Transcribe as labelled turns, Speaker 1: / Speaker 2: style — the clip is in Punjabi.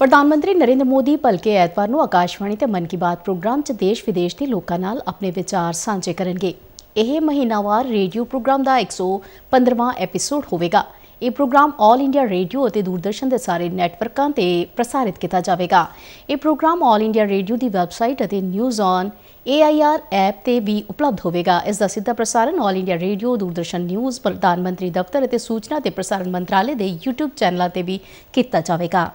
Speaker 1: ਪ੍ਰਧਾਨ ਮੰਤਰੀ ਨਰਿੰਦਰ ਮੋਦੀ ਭਲਕੇ ਐਤਵਾਰ ਨੂੰ ਆਕਾਸ਼ਵਾਣੀ ਤੇ ਮਨ ਕੀ ਬਾਤ ਪ੍ਰੋਗਰਾਮ 'ਚ ਦੇਸ਼ ਵਿਦੇਸ਼ ਦੇ ਲੋਕਾਂ ਨਾਲ ਆਪਣੇ ਵਿਚਾਰ ਸਾਂਝੇ ਕਰਨਗੇ ਇਹ ਮਹੀਨਾਵਾਰ ਰੇਡੀਓ ਪ੍ਰੋਗਰਾਮ ਦਾ 115ਵਾਂ ਐਪੀਸੋਡ ਹੋਵੇਗਾ ਇਹ ਪ੍ਰੋਗਰਾਮ 올 ਇੰਡੀਆ ਰੇਡੀਓ ਅਤੇ ਦੂਰਦਰਸ਼ਨ ਦੇ ਸਾਰੇ ਨੈਟਵਰਕਾਂ ਤੇ ਪ੍ਰਸਾਰਿਤ ਕੀਤਾ ਜਾਵੇਗਾ ਇਹ ਪ੍ਰੋਗਰਾਮ 올 ਇੰਡੀਆ ਰੇਡੀਓ ਦੀ ਵੈਬਸਾਈਟ ਅਤੇ ਨਿਊਜ਼ ਔਨ AIR ਐਪ ਤੇ ਵੀ ਉਪਲਬਧ ਹੋਵੇਗਾ ਇਸ ਦਾ ਸਿੱਧਾ ਪ੍ਰਸਾਰਣ 올 ਇੰਡੀਆ ਰੇਡੀਓ ਦੂਰਦਰਸ਼ਨ ਨਿਊਜ਼ ਪ੍ਰਧਾਨ ਮੰਤਰੀ ਦਫ਼ਤਰ ਅਤੇ ਸੂਚਨਾ ਤੇ ਪ੍ਰਸਾਰਣ ਮੰਤਰਾਲੇ ਦੇ YouTube ਚੈਨਲਾਂ ਤੇ ਵੀ ਕੀਤਾ ਜਾਵੇਗਾ